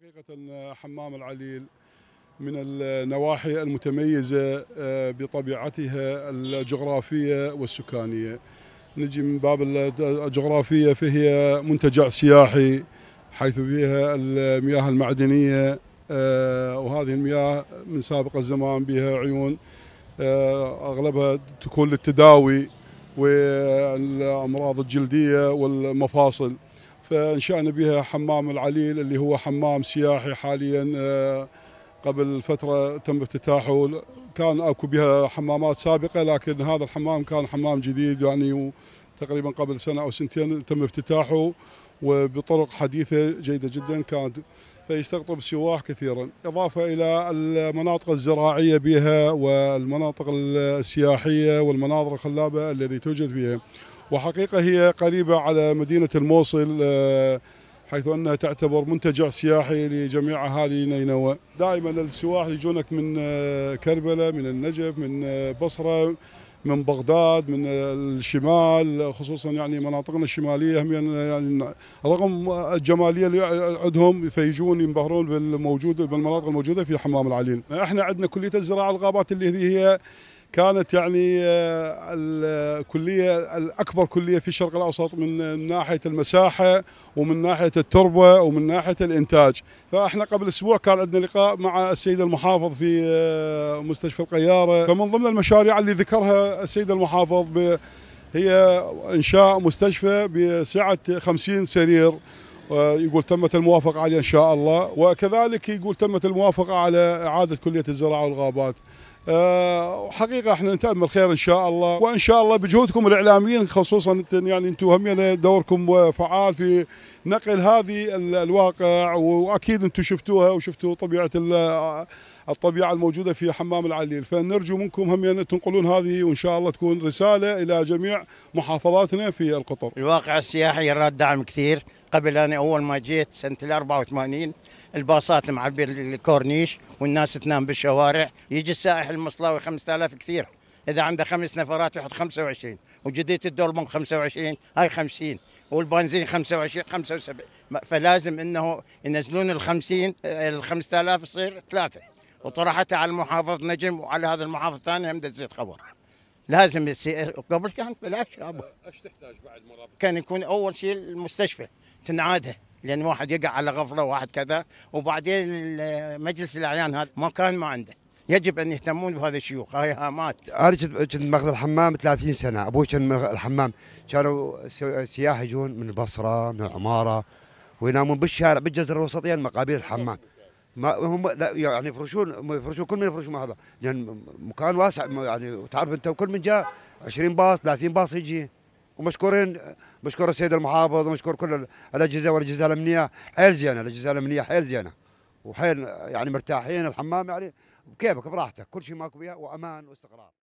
حقيقة آه، حمام العليل من النواحي المتميزة آه، بطبيعتها الجغرافية والسكانية نجي من باب آه، الجغرافية فهي منتجع سياحي حيث فيها المياه المعدنية وهذه المياه من سابق الزمان بها عيون أغلبها تكون للتداوي والأمراض الجلدية والمفاصل فانشأنا بها حمام العليل اللي هو حمام سياحي حاليا آه، قبل فترة تم افتتاحه كان اكو بها حمامات سابقة لكن هذا الحمام كان حمام جديد يعني تقريبا قبل سنة أو سنتين تم افتتاحه وبطرق حديثة جيدة جدا كانت فيستقطب سواح كثيرا إضافة إلى المناطق الزراعية بها والمناطق السياحية والمناظر الخلابة التي توجد فيها وحقيقة هي قريبة على مدينة الموصل آه، حيث أنها تعتبر منتجع سياحي لجميع أهالي نينوى دائما السواح يجونك من آه، كربلة من النجف من آه، بصرة من بغداد من الشمال خصوصا يعني مناطقنا الشماليه هم يعني،, يعني رغم الجماليه اللي عندهم فيجون ينبهرون بالموجود بالمناطق الموجوده في حمام العليل، احنا عندنا كليه الزراعه الغابات اللي هي كانت يعني آه، الكليه الاكبر كليه في الشرق الاوسط من ناحيه المساحه ومن ناحيه التربه ومن ناحيه الانتاج، فاحنا قبل اسبوع كان عندنا لقاء مع السيد المحافظ في آه، مستشفى القياره، فمن ضمن المشاريع اللي ذكرها السيد المحافظ هي انشاء مستشفى بسعه 50 سرير آه، يقول تمت الموافقة عليه إن شاء الله وكذلك يقول تمت الموافقة على إعادة كلية الزراعة والغابات وحقيقه آه، احنا نتامل خير ان شاء الله وان شاء الله بجهودكم الاعلاميين خصوصا يعني انتم همين دوركم فعال في نقل هذه الواقع واكيد انتم شفتوها وشفتوا طبيعه الطبيعه الموجوده في حمام العليل فنرجو منكم همين تنقلون هذه وان شاء الله تكون رساله الى جميع محافظاتنا في القطر. الواقع السياحي يراد دعم كثير قبل انا اول ما جيت سنه ال 84 الباصات معبر الكورنيش والناس تنام بالشوارع يجي السائح المصلاوي 5000 كثير اذا عنده خمس نفرات يحط 25 وجديد الدولمون 25 هاي 50 والبنزين 25 75 فلازم انه ينزلون ال 50 ال 5000 تصير ثلاثه وطرحتها على المحافظ نجم وعلى هذا المحافظ الثاني هم تزيد خبر لازم يصير قبل كانت بلاش يابا أه، ايش تحتاج بعد مرافق؟ كان يكون اول شيء المستشفى تنعاده لان واحد يقع على غفله واحد كذا وبعدين مجلس الاعيان هذا ما كان ما عنده يجب ان يهتمون بهذا الشيوخ هاي هامات انا كنت ماخذ الحمام 30 سنه ابوي كان الحمام كانوا سياح يجون من البصره من العماره وينامون بالشارع بالجزر الوسطيه مقابل الحمام ما هم لا يعني يفرشون يفرشون كل من يفرشون مع هذا لان يعني مكان واسع يعني تعرف انت كل من جاء 20 باص 30 باص يجي ومشكورين مشكور السيد المحافظ ومشكور كل الاجهزه والاجهزه الامنيه حيل زينه الاجهزه الامنيه حيل زينه وحيل يعني مرتاحين الحمام يعني بكيفك براحتك كل شيء ماكو بها وامان واستقرار